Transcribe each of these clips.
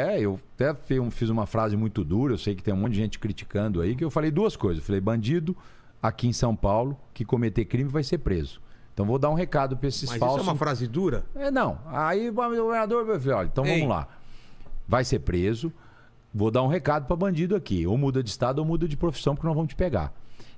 É, eu até fiz uma frase muito dura, eu sei que tem um monte de gente criticando aí, que eu falei duas coisas. Eu falei, bandido aqui em São Paulo que cometer crime vai ser preso. Então vou dar um recado para esses Mas falsos. Isso é uma frase dura? É, não. Aí o governador vai falar, olha, então Ei. vamos lá. Vai ser preso. Vou dar um recado para bandido aqui. Ou muda de estado ou muda de profissão, porque nós vamos te pegar.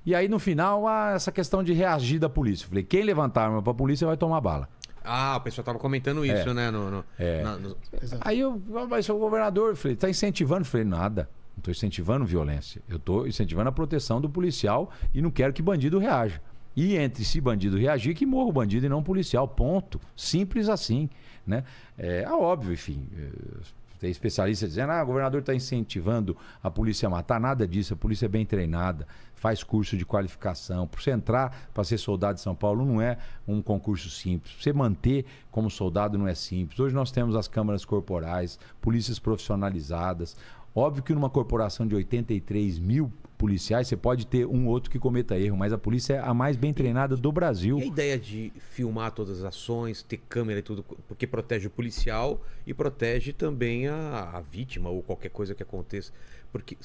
E aí, no final, ah, essa questão de reagir da polícia. Eu falei, quem levantar a arma para a polícia vai tomar bala. Ah, o pessoal tava comentando é. isso, é. né? No, no, é. na, no... Aí eu, ah, mas o governador, eu falei, tá incentivando? Eu falei, nada. Não estou incentivando violência. Eu estou incentivando a proteção do policial e não quero que bandido reaja. E entre se bandido reagir, que morra o bandido e não o policial. Ponto. Simples assim. Né? É, é óbvio, enfim. Eh, tem especialista dizendo, ah, o governador está incentivando a polícia a matar. Nada disso, a polícia é bem treinada, faz curso de qualificação. Para você entrar para ser soldado de São Paulo não é um concurso simples. Você manter como soldado não é simples. Hoje nós temos as câmaras corporais, polícias profissionalizadas. Óbvio que numa corporação de 83 mil policiais, você pode ter um outro que cometa erro, mas a polícia é a mais bem treinada do Brasil. E a ideia de filmar todas as ações, ter câmera e tudo, porque protege o policial e protege também a, a vítima ou qualquer coisa que aconteça. Porque,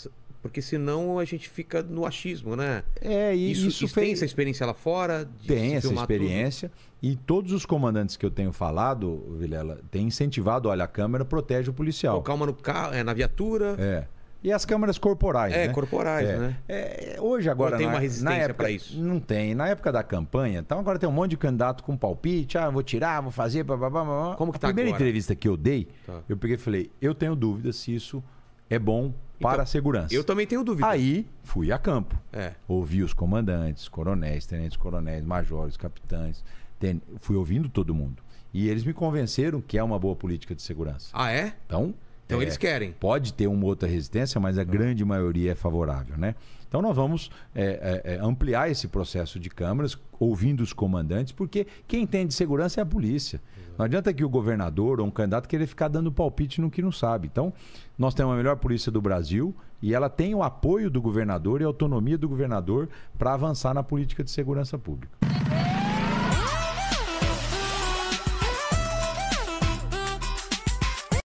porque senão a gente fica no achismo, né? É, e isso, isso fez... tem essa experiência lá fora? tem essa experiência. Tudo. E todos os comandantes que eu tenho falado, Vilela, têm incentivado, olha, a câmera protege o policial. Ou calma no carro, é na viatura. É. E as câmeras corporais. É, né? corporais, é. né? É, hoje, agora. Não tem uma resistência para isso. Não tem. Na época da campanha, então agora tem um monte de candidato com palpite. Ah, vou tirar, vou fazer, blá, blá, blá. Como que tá A primeira agora? entrevista que eu dei, tá. eu peguei e falei: eu tenho dúvida se isso é bom então, para a segurança. Eu também tenho dúvida. Aí fui a campo. É. Ouvi os comandantes, coronéis, tenentes coronéis, majores, capitães. Ten... Fui ouvindo todo mundo. E eles me convenceram que é uma boa política de segurança. Ah, é? Então, então é, eles querem. Pode ter uma outra resistência, mas a grande maioria é favorável, né? Então nós vamos é, é, é ampliar esse processo de câmaras, ouvindo os comandantes, porque quem tem de segurança é a polícia. Não adianta que o governador ou um candidato querer ficar dando palpite no que não sabe. Então, nós temos a melhor polícia do Brasil e ela tem o apoio do governador e a autonomia do governador para avançar na política de segurança pública.